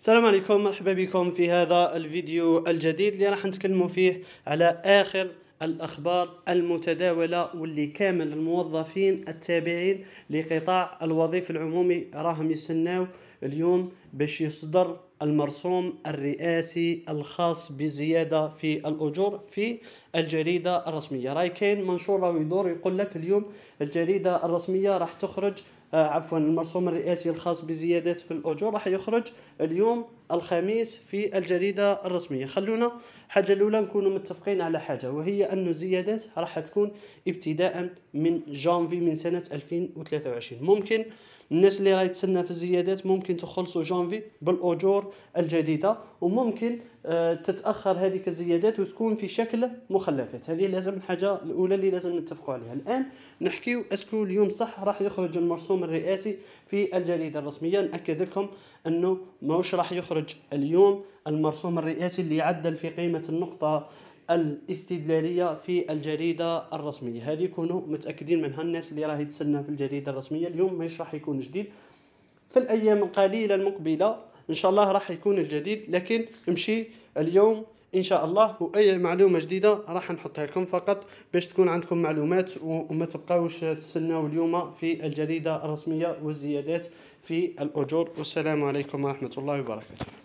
السلام عليكم مرحبا بكم في هذا الفيديو الجديد اللي راح نتكلموا فيه على اخر الاخبار المتداوله واللي كامل الموظفين التابعين لقطاع الوظيفه العمومي راهم يستناو اليوم باش يصدر المرسوم الرئاسي الخاص بزيادة في الأجور في الجريدة الرسمية راي كاين منشور يدور يقول لك اليوم الجريدة الرسمية راح تخرج آه عفوا المرسوم الرئاسي الخاص بزيادات في الأجور راح يخرج اليوم الخميس في الجريدة الرسمية خلونا حاجة الأولى نكون متفقين على حاجة وهي أن الزيادات راح تكون ابتداء من جانفي من سنة 2023 ممكن الناس اللي راهي تسنى في الزيادات ممكن تخلصوا جانفي بالأجور الجديدة وممكن آه، تتأخر هذه الزيادات وتكون في شكل مخلفات هذه لازم الحاجة الأولى اللي لازم نتفقوا عليها الآن نحكيو اسكو اليوم صح راح يخرج المرسوم الرئاسي في الجريدة الرسمية نأكد لكم أنه ماهوش راح يخرج اليوم المرسوم الرئاسي اللي يعدل في قيمة النقطة الاستدلاليه في الجريده الرسميه هذه يكونوا متاكدين منها الناس اللي راهي تسنى في الجريده الرسميه اليوم مش راح يكون جديد في الايام القليله المقبله ان شاء الله راح يكون الجديد لكن امشي اليوم ان شاء الله واي معلومه جديده راح نحطها لكم فقط باش تكون عندكم معلومات وما تبقاوش تستناو اليوم في الجريده الرسميه والزيادات في الاجور والسلام عليكم ورحمه الله وبركاته